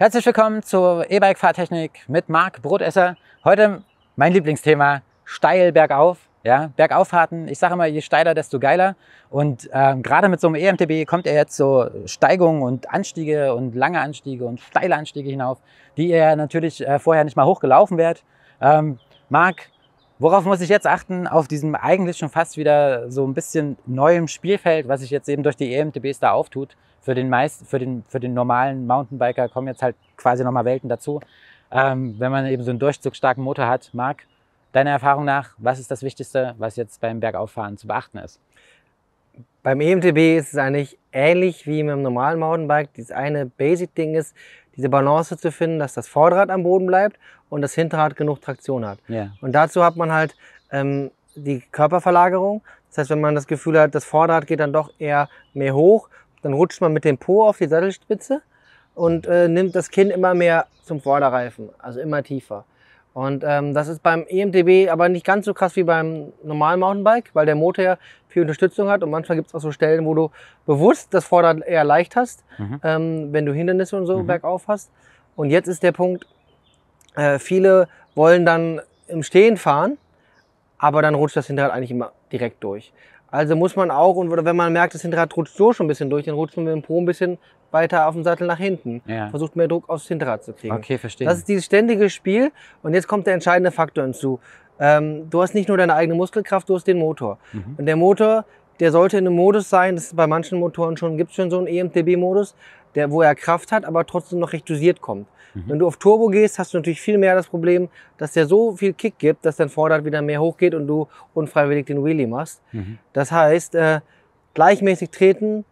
Herzlich willkommen zur E-Bike-Fahrtechnik mit Marc Brotesser. Heute mein Lieblingsthema, steil bergauf. Ja, Bergauffahrten, ich sage immer, je steiler, desto geiler. Und ähm, gerade mit so einem EMTB kommt er jetzt so Steigungen und Anstiege und lange Anstiege und steile Anstiege hinauf, die er natürlich äh, vorher nicht mal hochgelaufen wärt. Ähm, Marc, worauf muss ich jetzt achten auf diesem eigentlich schon fast wieder so ein bisschen neuem Spielfeld, was sich jetzt eben durch die EMTBs da auftut? Für den, meist, für den, für den normalen Mountainbiker kommen jetzt halt quasi nochmal Welten dazu. Ähm, wenn man eben so einen durchzugsstarken Motor hat, Marc, deiner Erfahrung nach, was ist das Wichtigste, was jetzt beim Bergauffahren zu beachten ist? Beim EMTB ist es eigentlich ähnlich wie mit einem normalen Mountainbike. Das eine Basic-Ding ist, diese Balance zu finden, dass das Vorderrad am Boden bleibt und das Hinterrad genug Traktion hat. Yeah. Und dazu hat man halt ähm, die Körperverlagerung. Das heißt, wenn man das Gefühl hat, das Vorderrad geht dann doch eher mehr hoch dann rutscht man mit dem Po auf die Sattelspitze und äh, nimmt das Kinn immer mehr zum Vorderreifen, also immer tiefer. Und ähm, das ist beim EMTB aber nicht ganz so krass wie beim normalen Mountainbike, weil der Motor ja viel Unterstützung hat und manchmal gibt es auch so Stellen, wo du bewusst das Vorderrad eher leicht hast, mhm. ähm, wenn du Hindernisse und so mhm. bergauf hast. Und jetzt ist der Punkt, äh, viele wollen dann im Stehen fahren, aber dann rutscht das Hinterrad eigentlich immer direkt durch. Also muss man auch, und wenn man merkt, das Hinterrad rutscht so schon ein bisschen durch, dann rutscht man mit dem Po ein bisschen weiter auf dem Sattel nach hinten. Ja. Versucht mehr Druck aufs Hinterrad zu kriegen. Okay, verstehe. Das ist dieses ständige Spiel. Und jetzt kommt der entscheidende Faktor hinzu. Ähm, du hast nicht nur deine eigene Muskelkraft, du hast den Motor. Mhm. Und der Motor, der sollte in einem Modus sein, das ist bei manchen Motoren schon, gibt es schon so einen EMTB-Modus, der, wo er Kraft hat, aber trotzdem noch recht dosiert kommt. Mhm. Wenn du auf Turbo gehst, hast du natürlich viel mehr das Problem, dass der so viel Kick gibt, dass dein Vorderrad wieder mehr hochgeht und du unfreiwillig den Wheelie machst. Mhm. Das heißt, äh, gleichmäßig treten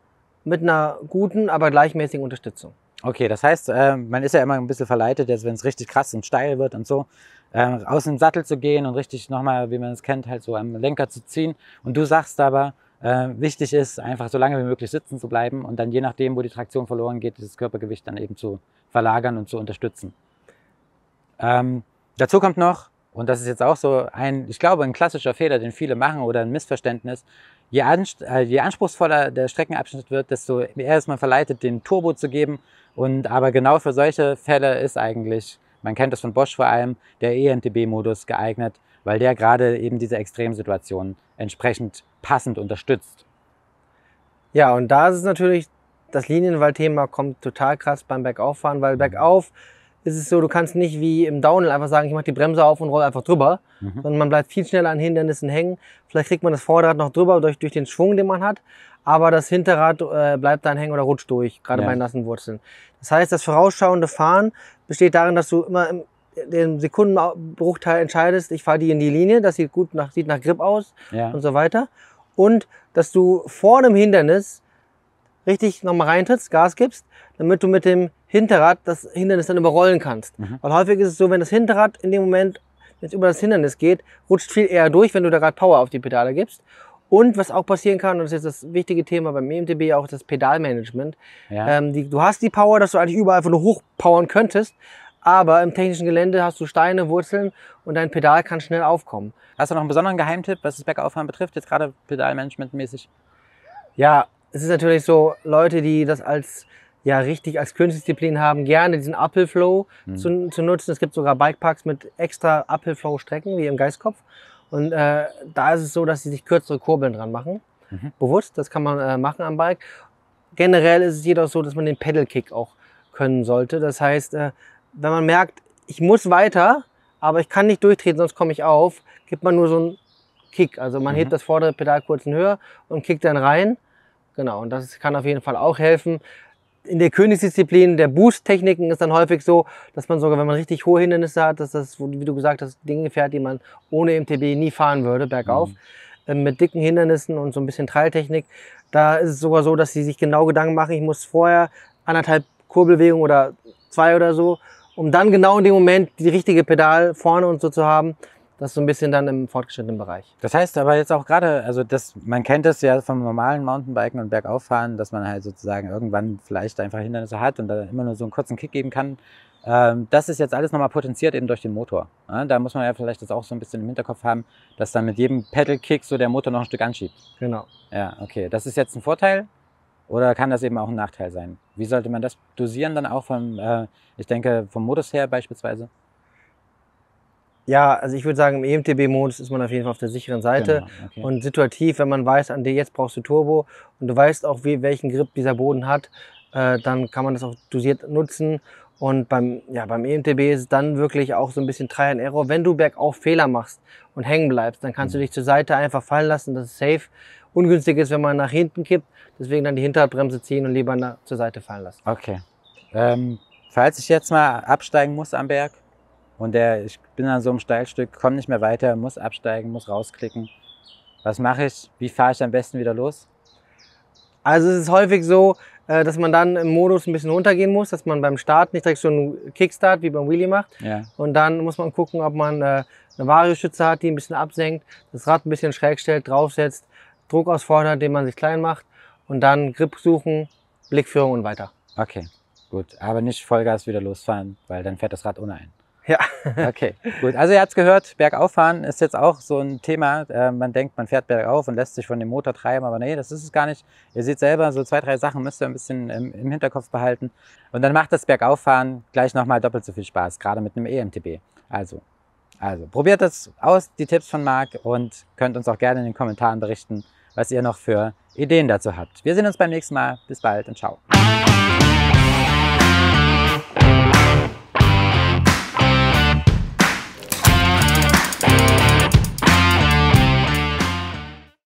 mit einer guten, aber gleichmäßigen Unterstützung. Okay, das heißt, äh, man ist ja immer ein bisschen verleitet, wenn es richtig krass und steil wird und so, äh, aus dem Sattel zu gehen und richtig nochmal, wie man es kennt, halt so am Lenker zu ziehen. Und du sagst aber, äh, wichtig ist, einfach so lange wie möglich sitzen zu bleiben und dann je nachdem, wo die Traktion verloren geht, dieses Körpergewicht dann eben zu verlagern und zu unterstützen. Ähm, dazu kommt noch, und das ist jetzt auch so ein, ich glaube, ein klassischer Fehler, den viele machen oder ein Missverständnis. Je, ans äh, je anspruchsvoller der Streckenabschnitt wird, desto eher ist man verleitet, den Turbo zu geben. Und aber genau für solche Fälle ist eigentlich, man kennt das von Bosch vor allem, der ENTB-Modus geeignet, weil der gerade eben diese Extremsituationen entsprechend passend unterstützt. Ja, und da ist es natürlich, das Linienwaldthema kommt total krass beim Bergauffahren, weil bergauf ist es so, du kannst nicht wie im Downhill einfach sagen, ich mache die Bremse auf und roll einfach drüber, mhm. sondern man bleibt viel schneller an Hindernissen hängen. Vielleicht kriegt man das Vorderrad noch drüber durch, durch den Schwung, den man hat, aber das Hinterrad äh, bleibt dann hängen oder rutscht durch, gerade ja. bei nassen Wurzeln. Das heißt, das vorausschauende Fahren besteht darin, dass du immer im, den Sekundenbruchteil entscheidest, ich fahre die in die Linie, das sieht gut nach, sieht nach Grip aus ja. und so weiter. Und dass du vor einem Hindernis richtig nochmal reintrittst, Gas gibst, damit du mit dem Hinterrad das Hindernis dann überrollen kannst. Mhm. Weil häufig ist es so, wenn das Hinterrad in dem Moment jetzt über das Hindernis geht, rutscht viel eher durch, wenn du da gerade Power auf die Pedale gibst. Und was auch passieren kann, und das ist jetzt das wichtige Thema beim EMTB, auch das Pedalmanagement. Ja. Ähm, die, du hast die Power, dass du eigentlich überall einfach nur hochpowern könntest, aber im technischen Gelände hast du Steine, Wurzeln und dein Pedal kann schnell aufkommen. Hast du noch einen besonderen Geheimtipp, was das Bergauffahren betrifft, jetzt gerade pedalmanagementmäßig? Ja, es ist natürlich so, Leute, die das als ja richtig als Königsdisziplin haben, gerne diesen Uphill Flow mhm. zu, zu, nutzen. Es gibt sogar Bikeparks mit extra Uphill Flow Strecken, wie im Geistkopf. Und äh, da ist es so, dass sie sich kürzere Kurbeln dran machen. Mhm. Bewusst, das kann man äh, machen am Bike. Generell ist es jedoch so, dass man den Pedal Kick auch können sollte. Das heißt, äh, wenn man merkt, ich muss weiter, aber ich kann nicht durchtreten, sonst komme ich auf, gibt man nur so einen Kick. Also man mhm. hebt das vordere Pedal kurz in höher und kickt dann rein. Genau, und das kann auf jeden Fall auch helfen. In der Königsdisziplin der Boost-Techniken ist dann häufig so, dass man sogar, wenn man richtig hohe Hindernisse hat, dass das, wie du gesagt hast, Dinge fährt, die man ohne MTB nie fahren würde, bergauf. Mhm ähm, mit dicken Hindernissen und so ein bisschen Trailtechnik. Da ist es sogar so, dass sie sich genau Gedanken machen, ich muss vorher anderthalb Kurbelwegungen oder zwei oder so um dann genau in dem Moment die richtige Pedal vorne und so zu haben. Das so ein bisschen dann im fortgeschrittenen Bereich. Das heißt aber jetzt auch gerade, also das, man kennt das ja vom normalen Mountainbiken und Bergauffahren, dass man halt sozusagen irgendwann vielleicht einfach Hindernisse hat und da immer nur so einen kurzen Kick geben kann. Ähm, das ist jetzt alles nochmal potenziert eben durch den Motor. Da muss man ja vielleicht das auch so ein bisschen im Hinterkopf haben, dass dann mit jedem Pedal-Kick so der Motor noch ein Stück anschiebt. Genau. Ja, okay. Das ist jetzt ein Vorteil oder kann das eben auch ein Nachteil sein? Wie sollte man das dosieren dann auch vom, äh, ich denke, vom Modus her beispielsweise? Ja, also ich würde sagen, im EMTB-Modus ist man auf jeden Fall auf der sicheren Seite. Genau, okay. Und situativ, wenn man weiß, an dir jetzt brauchst du Turbo und du weißt auch, wie, welchen Grip dieser Boden hat, äh, dann kann man das auch dosiert nutzen und beim, ja, beim EMTB ist es dann wirklich auch so ein bisschen Try and Error. Wenn du bergauf Fehler machst und hängen bleibst, dann kannst du mhm. dich zur Seite einfach fallen lassen. Das ist safe. Ungünstig ist, wenn man nach hinten kippt. Deswegen dann die Hinterradbremse ziehen und lieber nach, zur Seite fallen lassen. Okay. Ähm, falls ich jetzt mal absteigen muss am Berg und der, ich bin an so einem Steilstück, komme nicht mehr weiter, muss absteigen, muss rausklicken. Was mache ich? Wie fahre ich am besten wieder los? Also es ist häufig so, äh, dass man dann im Modus ein bisschen runtergehen muss, dass man beim Start nicht direkt so einen Kickstart wie beim Wheelie macht. Ja. Und dann muss man gucken, ob man äh, eine Varioschütze hat, die ein bisschen absenkt, das Rad ein bisschen schräg stellt, draufsetzt, Druck ausfordert, den man sich klein macht und dann Grip suchen, Blickführung und weiter. Okay, gut. Aber nicht Vollgas wieder losfahren, weil dann fährt das Rad ohne ein. Ja. okay, gut. Also ihr habt es gehört, bergauf fahren ist jetzt auch so ein Thema. Ähm, man denkt, man fährt bergauf und lässt sich von dem Motor treiben, aber nee, das ist es gar nicht. Ihr seht selber, so zwei, drei Sachen müsst ihr ein bisschen im, Hinterkopf behalten. Und dann macht das Bergauffahren gleich nochmal doppelt so viel Spaß, gerade mit einem EMTB. Also, also probiert das aus, die Tipps von Marc, und könnt uns auch gerne in den Kommentaren berichten, was ihr noch für Ideen dazu habt. Wir sehen uns beim nächsten Mal. Bis bald und ciao.